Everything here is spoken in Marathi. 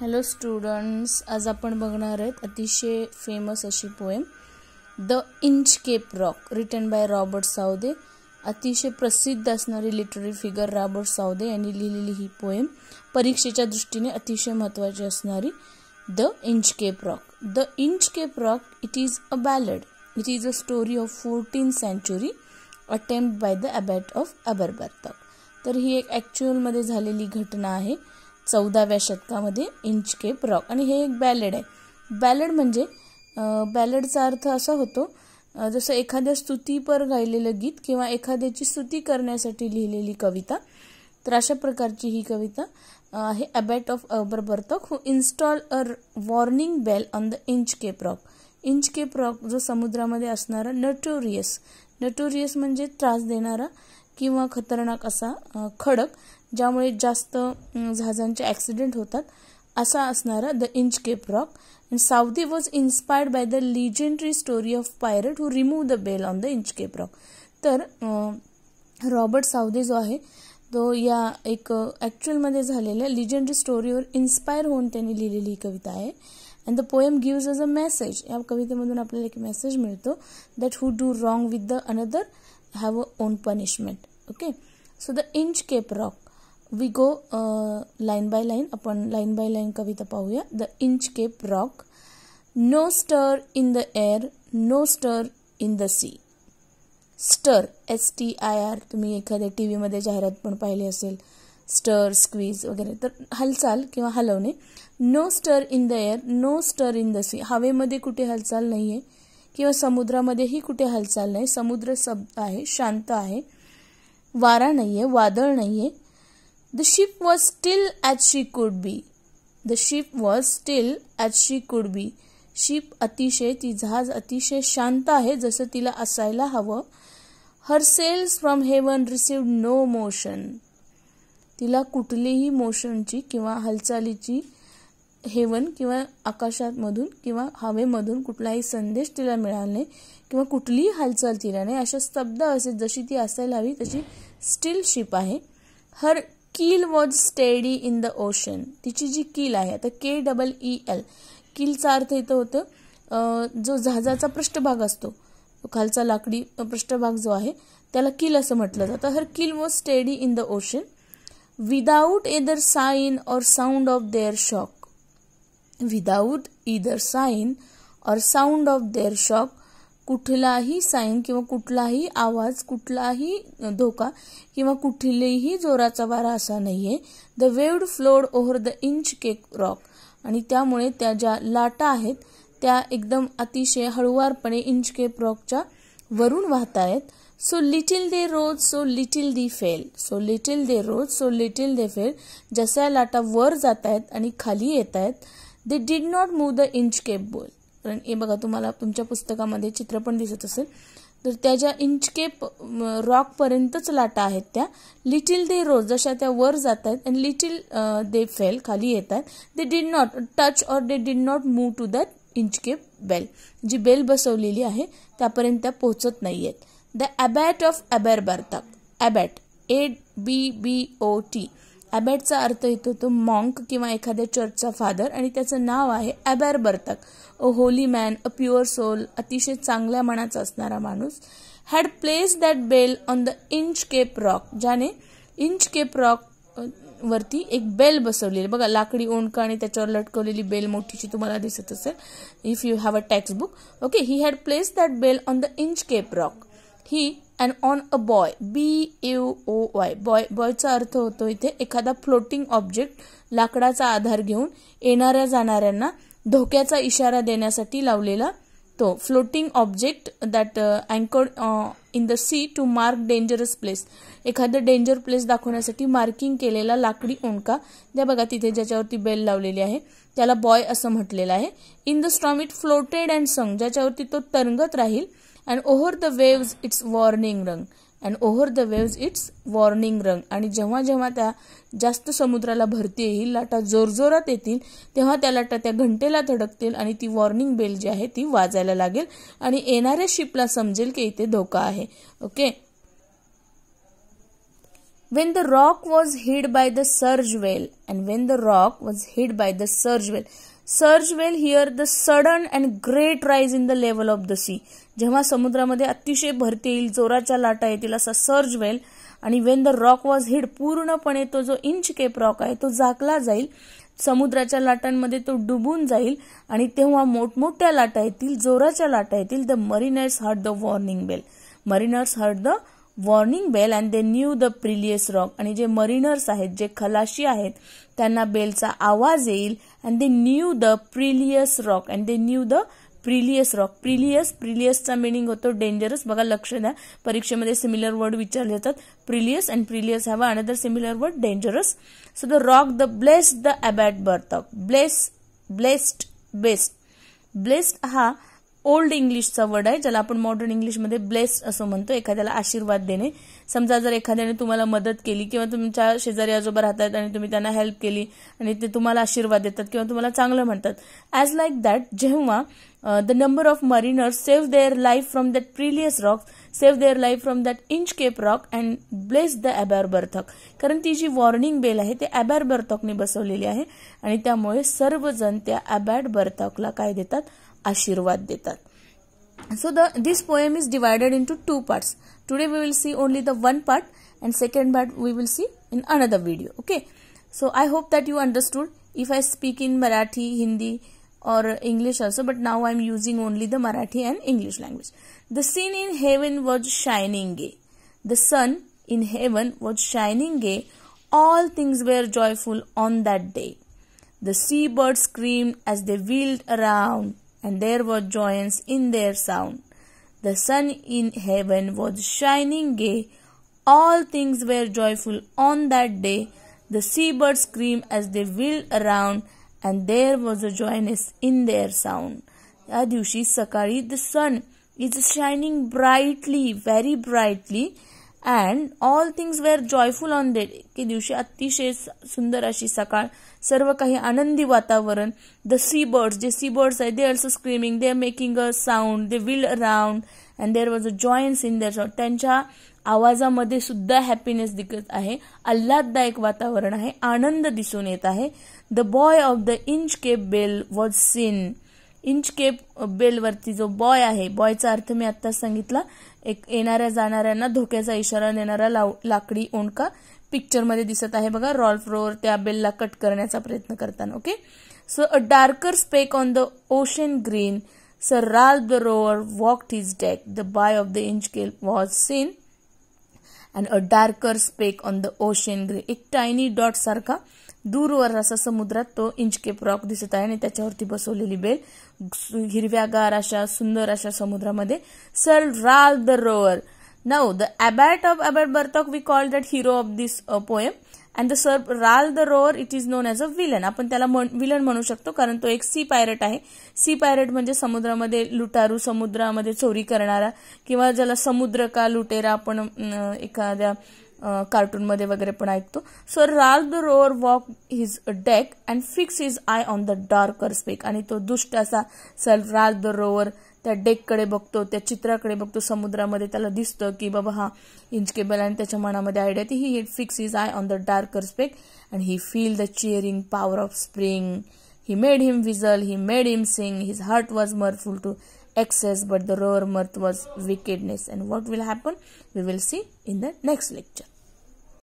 हॅलो स्टुडंट्स आज आपण बघणार आहेत अतिशय फेमस अशी poem the Inchcape Rock written by Robert Southey अतिशय प्रसिद्ध असणारी लिटररी फिगर रॉबर्ट सावदे यांनी लिहिलेली ही पोएम परीक्षेच्या दृष्टीने अतिशय महत्त्वाची असणारी the Inchcape Rock the Inchcape Rock it is a ballad it is a story of fourteen century attempt by the abbot of Aberbrothok तर ही एक ॲक्च्युअलमध्ये झालेली घटना आहे चौदाव्या शतकामध्ये इंचकेप रॉक आणि हे एक बॅलेड आहे बॅलेड म्हणजे बॅलेडचा अर्थ असा होतो जसं एखाद्या स्तुतीपर गायलेलं गीत किंवा एखाद्याची स्तुती करण्यासाठी लिहिलेली कविता तर अशा प्रकारची ही कविता आहे abbot of Aberbrothok who install a warning bell on the Inchcape Rock Inchcape Rock जो समुद्रामध्ये असणारा नटोरियस नटोरियस म्हणजे त्रास देणारा किंवा खतरनाक असा खडक ज्यामुळे जास्त जहाजांचे ॲक्सिडेंट होतात असा असणारा the Inchcape rock and Southey was inspired by the legendary story of pirate who remove the bell on the Inchcape Rock तर रॉबर्ट सावदी जो आहे तो या एक ॲक्च्युअलमध्ये झालेल्या लिजेंडरी स्टोरीवर इन्स्पायर होऊन त्यांनी लिहिलेली ही कविता आहे अँड द पोएम गिव्ज अज अ मेसेज या कवितेमधून आपल्याला एक मेसेज मिळतो that who do wrong with the another have a own punishment okay so the Inchcape Rock we go line by line आपण लाईन बाय लाईन कविता पाहूया the Inchcape Rock no stir in the air no stir in the sea stir S T I R तुम्ही एखाद्या टी व्हीमध्ये जाहिरात पण पाहिली असेल स्टर स्क्वीज वगैरे तर हालचाल किंवा हलवणे no stir in the air no stir in the sea हवेमध्ये कुठे हालचाल नाही आहे किंवा समुद्रामध्येही कुठे हालचाल नाही समुद्र सब आहे शांत आहे वारा नाही आहे वादळ नाही आहे the ship was still as she could be the ship was still as she could be ship अतिशय ती जहाज अतिशय शांत आहे जसं तिला असायला हवं her sails from heaven receive no motion तिला कुठलीही मोशनची किंवा हालचालीची हेवन किंवा आकाशातमधून किंवा हवेमधून कुठलाही संदेश तिला मिळाला नाही किंवा कुठलीही हालचाल तिला नाही अशा स्तब्ध असे जशी ती असायला हवी तशी स्टील शिप आहे her keel was steady in the ocean तिची जी कील आहे आता के डबल ई एल कीलचा अर्थ इथं होतं जो जहाजाचा पृष्ठभाग असतो खालचा लाकडी पृष्ठभाग जो आहे त्याला किल असं म्हटलं जातं her keel was steady in the ocean without either sign or sound of their shock without either sign or sound of their shock कुठलाही साईन किंवा कुठलाही आवाज कुठलाही धोका किंवा कुठलीही जोराचा वारा असा नाहीये the waves flowed over the Inchcape Rock आणि त्यामुळे त्या ज्या लाटा आहेत त्या एकदम अतिशय हळुवारपणे इंच केप रॉकच्या वरून वाहत आहेत so little they rose so little they fell so little they rose so little they fell जशा लाटा वर जात आहेत आणि खाली येत आहेत they did not move the Inchcape bell कारण हे बघा तुम्हाला तुमच्या पुस्तकामध्ये चित्र पण दिसत असेल तर त्या ज्या इंचकेप रॉकपर्यंतच लाटा आहेत त्या लिटिल दे रोज जशा त्या वर जात आहेत अँड लिटिल दे फेल खाली येत आहेत they did not touch or they did not move to that Inchcape bell जी बेल बसवलेली आहे त्यापर्यंत त्या पोहोचत नाही आहेत the abbot of Aberbrothok abbot A B B O T ॲबॅटचा अर्थ येतो तो मॉंक किंवा एखाद्या चर्चचा फादर आणि त्याचं नाव आहे Aberbrothok a holy man a pure soul अतिशय चांगल्या मनाचा असणारा माणूस had placed that bell on the Inchcape Rock ज्याने इंच केप रॉक वरती एक बेल बसवलेली बघा लाकडी ओंडका आणि त्याच्यावर लटकवलेली बेल मोठीची तुम्हाला दिसत असेल if you have a textbook okay he had placed that bell on the Inchcape Rock he and on a buoy B U O Y buoy बॉयचा अर्थ होतो इथे एखादा फ्लोटिंग ऑब्जेक्ट लाकडाचा आधार घेऊन येणाऱ्या जाणाऱ्यांना धोक्याचा इशारा देण्यासाठी लावलेला तो floating object that anchored in the sea to mark dangerous place एखादं डेंजर प्लेस दाखवण्यासाठी मार्किंग केलेला लाकडी ओंका त्या बघा तिथे ज्याच्यावरती बेल लावलेली आहे त्याला बॉय असं म्हटलेलं आहे in the storm it floated and swung ज्याच्यावरती तो तरंगत राहील and over the waves its warning rung and over the waves its warning rung आणि जेव्हा जेव्हा त्या जास्त समुद्राला भरती येईल लाटा जोरजोरात येतील तेव्हा त्या लाटा त्या घंटेला धडकतील आणि ती वॉर्निंग बेल जी आहे ती वाजायला लागेल आणि येणाऱ्या शिपला समजेल की इथे धोका आहे okay when the rock was hid by the surge swell and when the rock was hid by the surge swell surge swell here the sudden and great rise in the level of the sea जेव्हा समुद्रामध्ये अतिशय भरती येईल जोराच्या लाटा येतील असा सर्ज वेल आणि वेन द रॉक वॉज हिड पूर्णपणे तो जो इंच केप रॉक आहे तो झाकला जाईल समुद्राच्या लाटांमध्ये तो डुबून जाईल आणि तेव्हा मोठमोठ्या लाटा येतील जोराच्या लाटा येतील the mariners heard the warning bell mariners heard the warning bell and they knew the perilous rock आणि जे मरिनर्स आहेत जे खलाशी आहेत त्यांना बेलचा आवाज येईल and they knew the perilous rock and they knew the perilous rock perilous प्रिलियसचा मिनिंग होतो डेंजरस बघा लक्ष द्या परीक्षेमध्ये सिमिलर वर्ड विचारले जातात perilous and perilous have another similar word dangerous so the rock the blessed the abbot birth bless blessed best blessed हा ओल्ड इंग्लिशचा वर्ड आहे ज्याला आपण मॉडर्न इंग्लिशमध्ये ब्लेस्ड असं म्हणतो एखाद्याला आशीर्वाद देणे समजा जर एखाद्याने तुम्हाला मदत केली किंवा तुमच्या शेजारी आजोबा राहतात आणि तुम्ही त्यांना हेल्प केली आणि ते तुम्हाला आशीर्वाद देतात किंवा तुम्हाला चांगलं म्हणतात ॲज लाईक दॅट जेव्हा the number of mariners save their life from that perilous rock save their life from that Inchcape rock and bless the Aberbrothok कारण ती जी वॉर्निंग बेल आहे ते अॅबॅर बर्थॉकने बसवलेली आहे आणि त्यामुळे सर्वजण त्या अबॅड बर्थॉकला काय देतात Ashirvad detat. So the this poem is divided into two parts. Today we will see only the one part and second part we will see in another video. Okay. So I hope that you understood. If I speak in Marathi, Hindi or English also but now I am using only the Marathi and English language. The scene in heaven was shining gay. The sun in heaven was shining gay. All things were joyful on that day. The sea birds screamed as they wheeled around and there was joyance in their sound. The sun in heaven was shining gay. All things were joyful on that day. The seabirds screamed as they wheeled around, and there was a in their sound. या दिवशी the sun is shining brightly, very brightly. And all things were joyful on that की दिवशी अतिशय सुंदर अशी सकाळ सर्व काही आनंदी वातावरण द सी बर्ड्स जे सी बर्ड्स आहेत they also screaming they are making a sound they will around and there was a joins in their sound त्यांच्या आवाजामध्ये सुद्धा हॅपीनेस दिसत आहे आल्हाददायक वातावरण आहे आनंद दिसून येत आहे the buoy of the Inchcape bell was seen Inchcape cape बेलवरती जो बॉय आहे बॉयचा अर्थ मी आत्ताच सांगितला एक येणाऱ्या जाणाऱ्यांना धोक्याचा इशारा देणारा लाकडी ओंडका पिक्चरमध्ये दिसत आहे बघा रॉल्फ रोवर त्या बेलला कट करण्याचा प्रयत्न करताना okay so a darker speck on the ocean green sir Ralph the rover walked his deck the buoy of the Inchcape was seen and a darker speck on the ocean green एक टायनी डॉट सारखा दूरवर असा समुद्रात तो इंचकेप रॉक दिसत आहे आणि त्याच्यावरती बसवलेली बेल हिरव्यागार अशा सुंदर अशा समुद्रामध्ये sir Ralph the rover now the abbot of Aberbrothok we call that hero of this poem and the sir Ralph the rover it is known as a villain आपण त्याला विलन म्हणू शकतो कारण तो एक सी पायरेट आहे सी पायरेट म्हणजे समुद्रामध्ये लुटारू समुद्रामध्ये चोरी करणारा किंवा ज्याला समुद्र का लुटेरा आपण एखाद्या कार्टूनमध्ये वगैरे पण ऐकतो so Ralph the rover walk his deck and fix his eye on the darker speck आणि तो दुष्ट असा सर राल द रोअर त्या डेककडे बघतो त्या चित्राकडे बघतो समुद्रामध्ये त्याला दिसतं की बाबा हा इंचकेबल आणि त्याच्या मनामध्ये आयडिया ती he fix his eye on the darker speck and he feel the cheering power of spring he made him whistle he made him sing his heart was mirthful to excess but the rover mirth was wickedness and what will happen we will see in the next lecture